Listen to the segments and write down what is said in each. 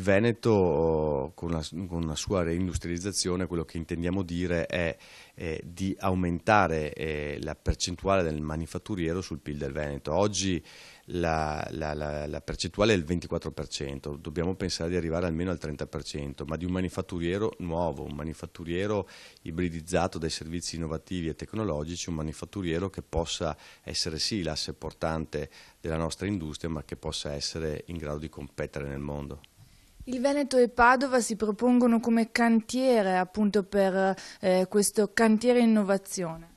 il Veneto con la, con la, sua reindustrializzazione quello che intendiamo dire è eh, di aumentare eh, la percentuale del manifatturiero sul PIL del Veneto. Oggi la, la, la, percentuale è il 24%, dobbiamo pensare di arrivare almeno al 30%, ma di un manifatturiero nuovo, un manifatturiero ibridizzato dai servizi innovativi e tecnologici, un manifatturiero che possa essere sì l'asse portante della nostra industria, ma che possa essere in grado di competere nel mondo. Il Veneto e Padova si propongono come cantiere appunto per eh, questo cantiere innovazione.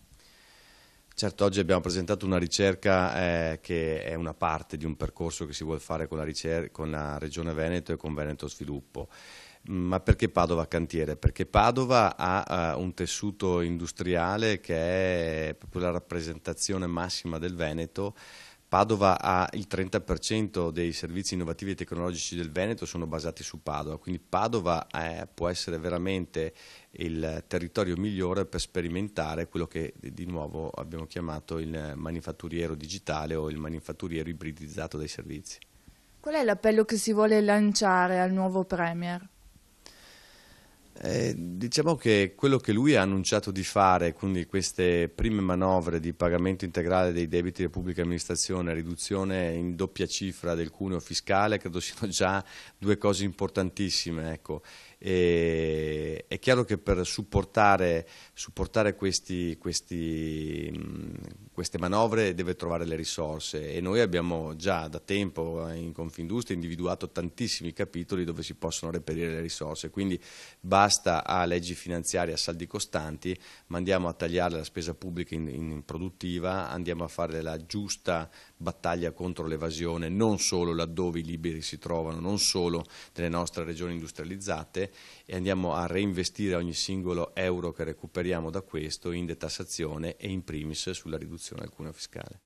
Certo, oggi abbiamo presentato una ricerca eh, che è una parte di un percorso che si vuole fare con la, con la Regione Veneto e con Veneto Sviluppo. Mm, ma perché Padova cantiere? Perché Padova ha uh, un tessuto industriale che è proprio la rappresentazione massima del Veneto Padova ha il 30% dei servizi innovativi e tecnologici del Veneto sono basati su Padova, quindi Padova è, eh, può essere veramente il territorio migliore per sperimentare quello che di nuovo abbiamo chiamato il manifatturiero digitale o il manifatturiero ibridizzato dei servizi. Qual è l'appello che si vuole lanciare al nuovo Premier? Eh, diciamo che quello che lui ha annunciato di fare, quindi queste prime manovre di pagamento integrale dei debiti della pubblica amministrazione, riduzione in doppia cifra del cuneo fiscale, credo siano già due cose importantissime. Ecco. E, è chiaro che per supportare, supportare questi, questi mh, queste manovre deve trovare le risorse e noi abbiamo già da tempo in Confindustria individuato tantissimi capitoli dove si possono reperire le risorse, quindi basta a leggi finanziarie a saldi costanti, ma andiamo a tagliare la spesa pubblica in, in produttiva, andiamo a fare la giusta battaglia contro l'evasione, non solo laddove i liberi si trovano, non solo nelle nostre regioni industrializzate e andiamo a reinvestire ogni singolo euro che recuperiamo da questo in detassazione e in primis sulla riduzione riduzione alcuna fiscale.